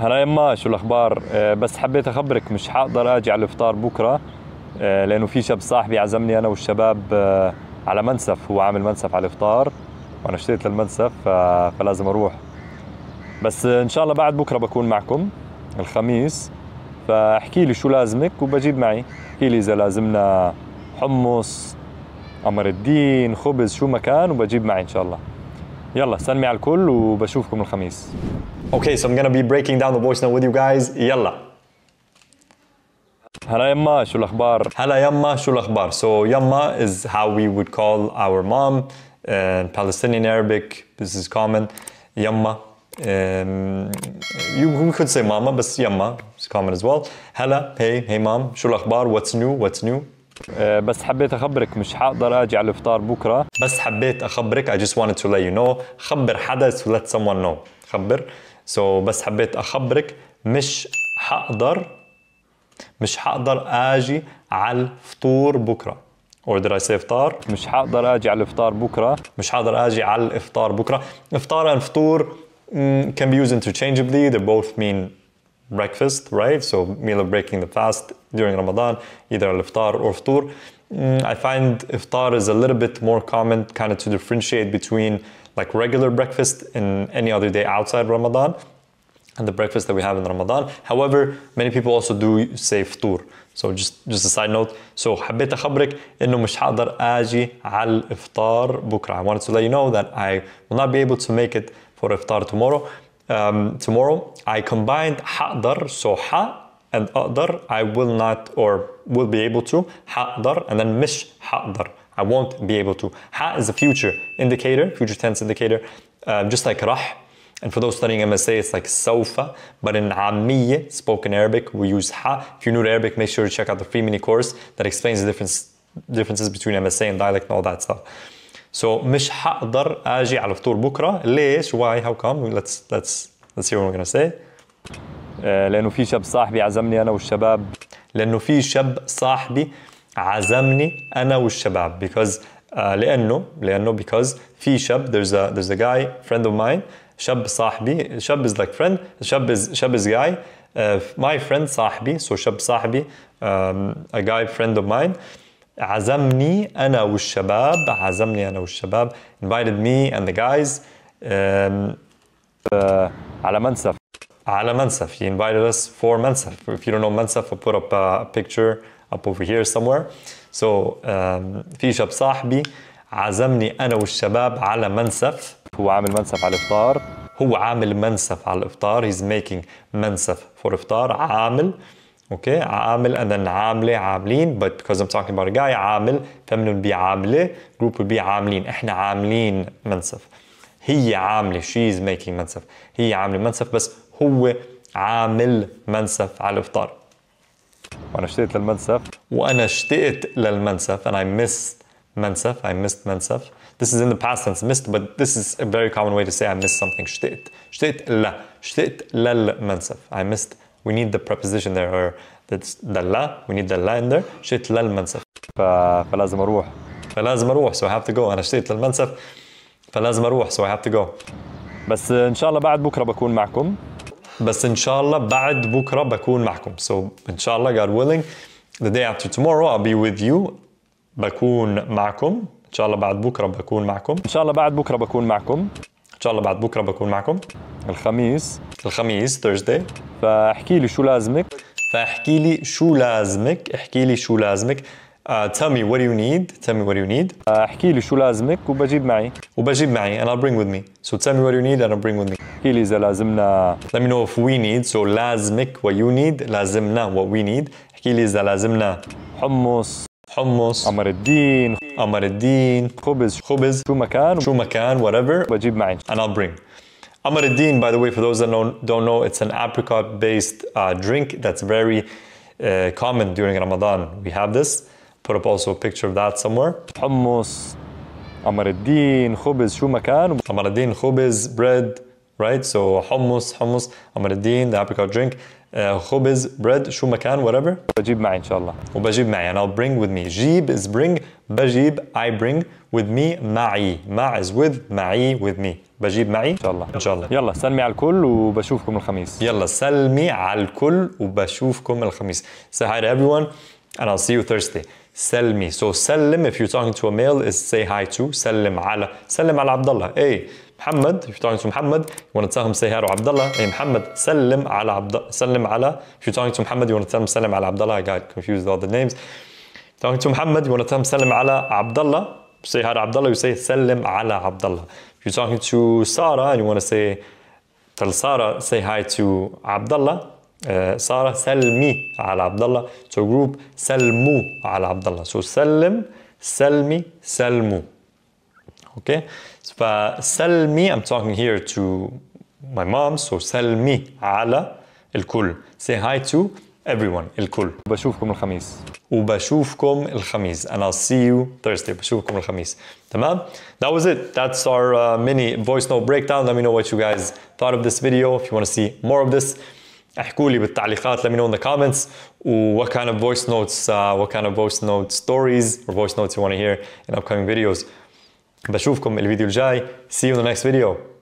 هلا يما شو الاخبار آه، بس حبيت اخبرك مش حقدر اجي على الافطار بكره آه، لانه في شاب صاحبي عزمني انا والشباب آه، على منسف هو عامل منسف على الافطار وانا اشتريت للمنسف فلازم اروح بس ان شاء الله بعد بكره بكون معكم الخميس فاحكي لي شو لازمك وبجيب معي احكي لي اذا لازمنا حمص امر الدين خبز شو مكان وبجيب معي ان شاء الله يلا سلمي على الكل وبشوفكم الخميس Okay, so I'm gonna be breaking down the voice note with you guys. يلا. هلا يما شو الاخبار؟ هلا يما شو الاخبار؟ So يما is how we would call our mom in Palestinian Arabic. This is common. يما. Um, you, we could say mama, but يما is common as well. هلا, hey, hey mom, شو الاخبار? What's new? What's new? آه، بس حبيت اخبرك مش حقدر اجي على الافطار بكره بس حبيت اخبرك I just wanted to let you know خبر حدا to let someone know خبر so بس حبيت اخبرك مش حقدر مش حقدر اجي على الفطور بكره or did I say افطار مش حقدر اجي على الافطار بكره مش حقدر اجي على الافطار بكره افطار and فطور mm, can be used interchangeably they both mean breakfast, right? So meal of breaking the fast during Ramadan, either al-iftar or ftur. Mm, I find iftar is a little bit more common kind of to differentiate between like regular breakfast and any other day outside Ramadan and the breakfast that we have in Ramadan. However, many people also do say ftur. So just just a side note. So حبيت أخبرك إنه مش حقدر أجي على الإفطار بكرة. I wanted to let you know that I will not be able to make it for iftar tomorrow um, tomorrow. I combined حقدر, so ha and أقدر, I will not or will be able to, حقدر, and then مش حقدر, I won't be able to. Ha is a future indicator, future tense indicator, uh, just like رح. And for those studying MSA, it's like سوف, but in عامية, spoken Arabic, we use ha. If you're new to Arabic, make sure to check out the free mini course that explains the difference, differences between MSA and dialect and all that stuff. سو so, مش حقدر اجي على الفطور بكره ليش واي هاو كم ليتس ليتس ليتس سي وات سي لانه في شاب صاحبي عزمني انا والشباب لانه في شاب صاحبي عزمني انا والشباب بيكوز uh, آه، لانه لانه بيكوز في شاب there's a there's a guy friend of mine شاب صاحبي شاب is like friend شاب is شاب is guy ماي آه، my friend صاحبي so شاب صاحبي ا a guy friend of mine عزمني انا والشباب عزمني انا والشباب invited me and the guys um, uh, على منسف على منسف he invited us for منسف if you don't know منسف I'll put up a picture up over here somewhere so um, في شاب صاحبي عزمني انا والشباب على منسف هو عامل منسف على الافطار هو عامل منسف على الافطار he's making منسف for افطار عامل اوكي عامل and then عامله عاملين but because I'm talking about a guy عامل feminine would be عامله group would be عاملين احنا عاملين منسف هي عامله she is making منسف هي عامله منسف بس هو عامل منسف على الافطار وانا اشتقت للمنسف وانا اشتقت للمنسف and I missed منسف I missed منسف this is in the past tense missed but this is a very common way to say I missed something اشتقت اشتقت لا اشتقت للمنسف I missed we need the preposition there or that's dalla we need dalla in there شئت للمنسف فلازم اروح فلازم اروح so I have to go انا اشتريت للمنسف فلازم اروح so I have to go بس ان شاء الله بعد بكره بكون معكم بس ان شاء الله بعد بكره بكون معكم so ان شاء الله God willing the day after tomorrow I'll be with you بكون معكم ان شاء الله بعد بكره بكون معكم ان شاء الله بعد بكره بكون معكم ان شاء الله بعد بكره بكون معكم الخميس الخميس Thursday فاحكي لي شو لازمك فاحكي لي شو لازمك احكي لي شو لازمك Uh, tell me what you need tell me what you need آه، احكي لي شو لازمك وبجيب معي وبجيب معي and I'll bring with me so tell me what you need and I'll bring with me احكي لي اذا لازمنا let me know if we need so لازمك what you need لازمنا what we need احكي لي اذا لازمنا حمص حمص عمر الدين عمر الدين خبز خبز شو مكان شو مكان whatever بجيب معي and I'll bring Amaradine, by the way, for those that don't know, it's an apricot-based uh, drink that's very uh, common during Ramadan. We have this. Put up also a picture of that somewhere. Hummus, Amaradine, khubz, shumakan. مكان? Amaradine, bread, right so hummus hummus قمر الدين the apricot drink uh, خبز bread شو مكان whatever بجيب معي ان شاء الله وبجيب معي and I'll bring with me جيب is bring بجيب I bring with me معي مع is with معي with me بجيب معي ان شاء الله ان شاء الله يلا سلمي على الكل وبشوفكم الخميس يلا سلمي على الكل وبشوفكم الخميس say hi to everyone and I'll see you Thursday سلمي so سلم if you're talking to a male is say hi to سلم على سلم على عبد الله ايه محمد if you're talking to محمد you want to tell him say hi to عبد الله hey محمد سلم على عبد سلم على if you're talking to محمد you want to tell him سلم على عبد الله I got confused with all the names if you're talking to محمد you want to tell him سلم على عبد الله say hi to عبد الله you say سلم على عبد الله if you're talking to Sarah and you want to say tell Sarah say hi to عبد الله Uh, سارة سلمي على عبد الله تو so جروب سلموا على عبد الله سو so سلم سلمي سلموا okay? so sell me. I'm talking here to my mom so sell me. Ala el kul. say hi to everyone El الكل بشوفكم الخميس وبشوفكم الخميس and I'll see you Thursday بشوفكم الخميس تمام that was it that's our uh, mini voice note breakdown let me know what you guys thought of this video if you want to see more of this احكوا لي بالتعليقات let me know in the comments what kind of voice notes uh, what kind of voice note stories or voice notes you want to hear in upcoming videos بشوفكم الفيديو الجاي see you in the next video